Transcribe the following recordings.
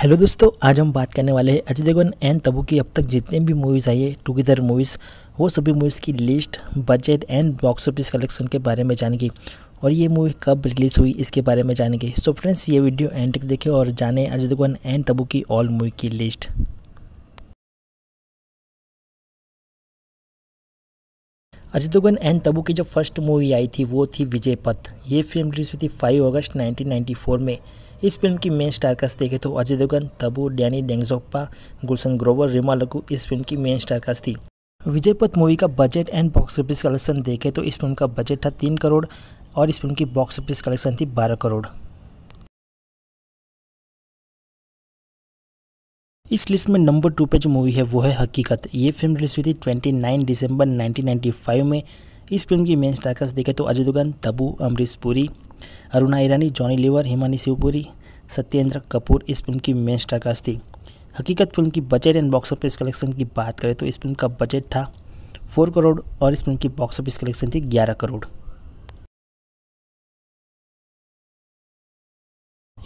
hello दोस्तों आज हम बात करने वाले हैं अजय देवगन एंड तबू की अब तक जितने भी मूवीज़ आई है टुगेदर मूवीज़ वो सभी मूवीज़ की list budget and box office collection के बारे में जानेंगे और ये मूवी कब रिलीज़ हुई इसके बारे में जानेंगे सो फ्रेंड्स ये वीडियो एंड तक देखें और जाने अजय देवगन एंड तबू की ऑल मूवी की लिस्ट अजय देवगन एंड तबू की जो फर्स्ट मूवी आई थी वो थी विजय पथ ये फिल्म रिलीज हुई थी फाइव अगस्त फोर में इस फिल्म की मेन स्टारकास्ट देखे तो अजय देवगन तबू डैनी डेंगजोप्पा गुलशन ग्रोवर रिमा लघु इस फिल्म की मेन स्टारकास्ट थी विजयपत मूवी का budget and box office collection देखे तो इस फिल्म का बजट था तीन करोड़ और इस फिल्म की बॉक्स ऑफिस कलेक्शन थी बारह करोड़ इस लिस्ट में नंबर टू पे जो मूवी है वो है हकीकत ये फिल्म रिलीज हुई थी 29 दिसंबर 1995 में इस फिल्म की मेन स्टारकास्ट देखे तो अजय दुगन तबू अमरीश पुरी अरुणा ईरानी जॉनी लिवर हिमानी शिवपुरी सत्येंद्र कपूर इस फिल्म की मेन स्टारकास्ट थी हकीकत फिल्म की budget and box office collection की बात करें तो इस फिल्म का बजट था फोर करोड़ और इस फिल्म की बॉक्स ऑफिस कलेक्शन थी ग्यारह करोड़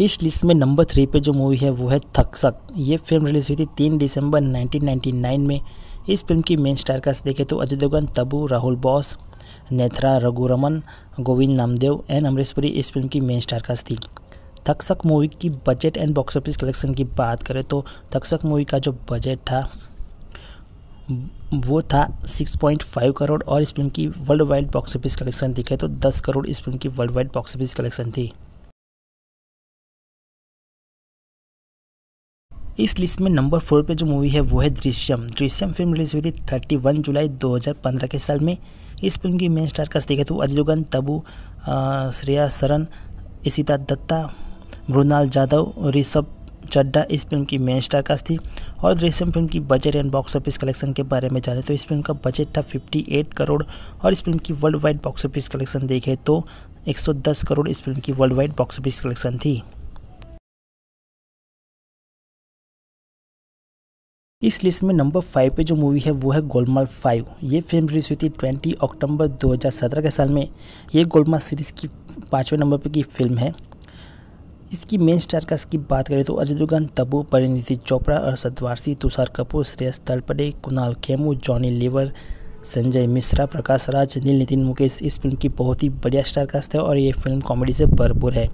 इस लिस्ट में नंबर थ्री पे जो मूवी है वो है थकसक ये फिल्म रिलीज़ हुई थी तीन दिसंबर 1999 में इस फिल्म की मेन स्टार कास्ट देखें तो अजय देवगन तबू राहुल बॉस नेथरा रघुरमन गोविंद नामदेव एंड अमरीश पुरी इस फिल्म की मेन स्टारकास्ट थी तक्षक मूवी की budget and box office collection की बात करें तो तक्षक मूवी का जो बजट था वो था 6.5 करोड़ और इस फिल्म की world wide box office collection दिखे तो 10 करोड़ इस फिल्म की world wide box office collection थी इस लिस्ट में नंबर फोर पे जो मूवी है वो है दृश्यम दृश्यम फिल्म रिलीज हुई थी थर्टी वन जुलाई 2015 के साल में इस फिल्म की मेन स्टार कास्ट देखे तो अजय देवगन तबू श्रेया सरन इसीता दत्ता मृणाल जाधव ऋषभ चड्डा इस फिल्म की मेन स्टार कास्ट थी और दृश्यम फिल्म की budget and box office collection के बारे में जाने तो इस फिल्म का बजट था 58 करोड़ और इस फिल्म की world wide box office collection देखें तो 110 करोड़ इस फिल्म की world wide box office collection थी इस लिस्ट में नंबर फाइव पे जो मूवी है वो है गोलमाल फाइव ये फिल्म रिलीज हुई थी ट्वेंटी अक्टूबर 2017 के साल में ये गोलमाल सीरीज़ की पाँचवें नंबर पे की फिल्म है इसकी मेन स्टार का की बात करें तो अजय दुगन तबू परिणीति चोपड़ा और सतवारसी तुषार कपूर श्रेयस तलपडे कुणाल खेमू जॉनी लिवर संजय मिश्रा प्रकाश राज नील नितिन मुकेश इस फिल्म की बहुत ही बढ़िया स्टार कास्ट है और ये फिल्म कॉमेडी से भरपूर है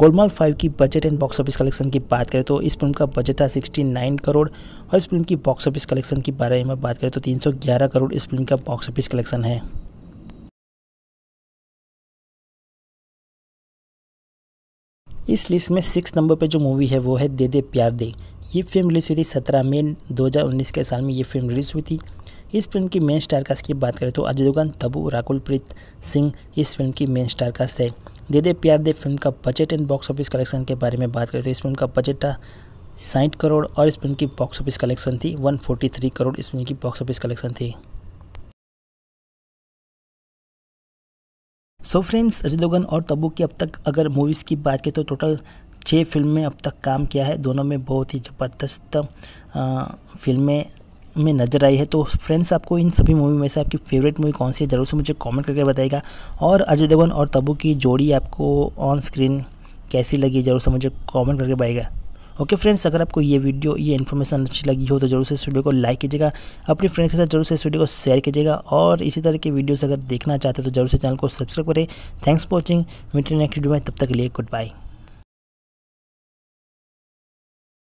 गोलमाल फाइव की budget and box office collection की बात करें तो इस फिल्म का बजट था 69 करोड़ और इस फिल्म की बॉक्स ऑफिस कलेक्शन की बारे में बात करें तो 311 करोड़ इस फिल्म का बॉक्स ऑफिस कलेक्शन है इस लिस्ट में सिक्स नंबर पे जो मूवी है वो है दे दे प्यार दे ये फिल्म रिलीज़ हुई थी सत्रह मई दो के साल में ये फिल्म रिलीज़ हुई थी इस फिल्म की मेन स्टार कास्ट की बात करें तो अजय दुगान तबू राकुल प्रीत सिंह इस फिल्म की मेन स्टार कास्ट है दे दे प्यार दे फिल्म का budget and box office collection के बारे में बात करें तो इस फिल्म का बजट था साठ करोड़ और इस फिल्म की बॉक्स ऑफिस कलेक्शन थी 143 करोड़ इस फिल्म की बॉक्स ऑफिस कलेक्शन थी सो फ्रेंड्स अजय देवगन और तब्बू की अब तक अगर मूवीज़ की बात करें तो टोटल छः फिल्म में अब तक काम किया है दोनों में बहुत ही ज़बरदस्त फिल्में में नज़र आई है तो फ्रेंड्स आपको इन सभी मूवी में से आपकी फेवरेट मूवी कौन सी है ज़रूर से मुझे कमेंट करके बताएगा और अजय देवगन और तब्बू की जोड़ी आपको ऑन स्क्रीन कैसी लगी ज़रूर से मुझे कमेंट करके बताएगा ओके फ्रेंड्स अगर आपको ये वीडियो ये इन्फॉर्मेशन अच्छी लगी हो तो जरूर से इस वीडियो को लाइक कीजिएगा अपने फ्रेंड्स के साथ जरूर से इस वीडियो को शेयर कीजिएगा और इसी तरह की वीडियोस अगर देखना चाहते हैं तो जरूर से चैनल को सब्सक्राइब करें थैंक्स फॉर वॉचिंग मिट्री नेक्स्ट वीडियो में तब तक के लिए गुड बाय